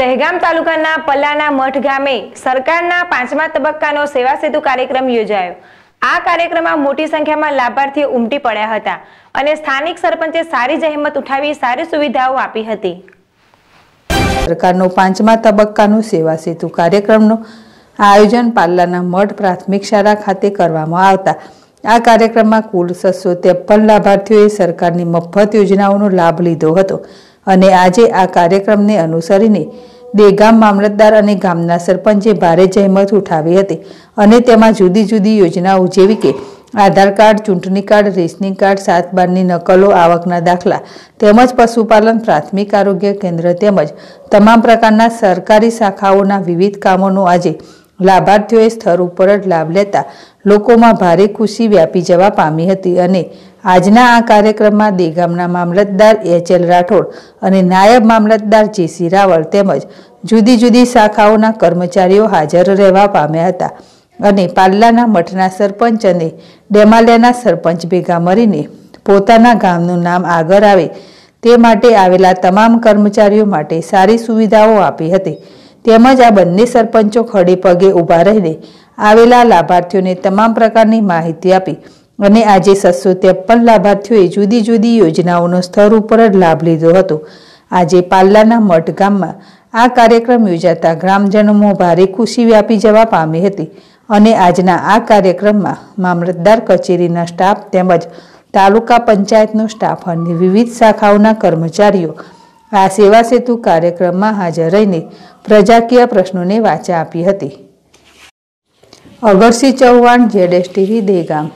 દહેગામ તાલુકાના પલ્લાના મઠ ગામે સરકારના પાંચમા તબક્કાનો સેવા સેતુ કાર્યક્રમ યોજાયો આ કાર્યક્રમમાં મોટી સંખ્યામાં લાભાર્થીઓ ઉમટી પડ્યા હતા અને સ્થાનિક સરપંચે સારી જહેમત ઉઠાવી સારી સુવિધાઓ આપી હતી સરકારનો પાંચમા તબક્કાનો સેવા સેતુ કાર્યક્રમનું આયોજન પાલ્લાના મઠ પ્રાથમિક શાળા ખાતે કરવામાં આવતા આ કાર્યક્રમમાં કુલ છસો ત્રેપન લાભાર્થીઓએ સરકારની મફત યોજનાઓનો લાભ લીધો હતો અને આજે આ કાર્યક્રમને અનુસરીને દેગામ મામલતદાર અને ગામના સરપંચે ભારે જહેમત ઉઠાવી હતી અને તેમાં જુદી જુદી યોજનાઓ જેવી કે આધાર કાર્ડ ચૂંટણી કાર્ડ રેશનિંગ કાર્ડ સાત બારની નકલો આવકના દાખલા તેમજ પશુપાલન પ્રાથમિક આરોગ્ય કેન્દ્ર તેમજ તમામ પ્રકારના સરકારી શાખાઓના વિવિધ કામોનું આજે લાભાર્થીઓએ સ્થળ ઉપર જ લાભ લેતા લોકોમાં ભારે ખુશી વ્યાપી જવા પામી હતી અને આજના આ કાર્યક્રમમાં દેગામના મામલતદાર એચ એલ રાઠોડ અને નાયબ મામલતદાર જેસી રાવળ તેમજ જુદી જુદી શાખાઓના કર્મચારીઓ હાજર રહેવા પામ્યા હતા અને પાલ્લાના મઠના સરપંચ અને ડેમાલિયાના સરપંચ ભેગા મળીને પોતાના ગામનું નામ આગળ આવે તે માટે આવેલા તમામ કર્મચારીઓ માટે સારી સુવિધાઓ આપી હતી તેમજ આ બંને સરપંચો ખડે પગે ઊભા રહીને આવેલા લાભાર્થીઓને તમામ પ્રકારની માહિતી આપી અને આજે સાતસો ત્રેપન લાભાર્થીઓએ જુદી જુદી યોજનાઓનો સ્તર ઉપર જ લાભ લીધો હતો આજે પાલ્લાના મઠ ગામમાં આ કાર્યક્રમ યોજાતા ગ્રામજનોમાં ભારે ખુશી વ્યાપી જવા પામી હતી અને આજના આ કાર્યક્રમમાં મામલતદાર કચેરીના સ્ટાફ તેમજ તાલુકા પંચાયતનો સ્ટાફ અને વિવિધ શાખાઓના કર્મચારીઓ આ સેવા સેતુ કાર્યક્રમમાં હાજર રહીને પ્રજાકીય પ્રશ્નોને વાચા આપી હતી અગરસિંહ ચૌહાણ જેડેશ ટીવી દેગામ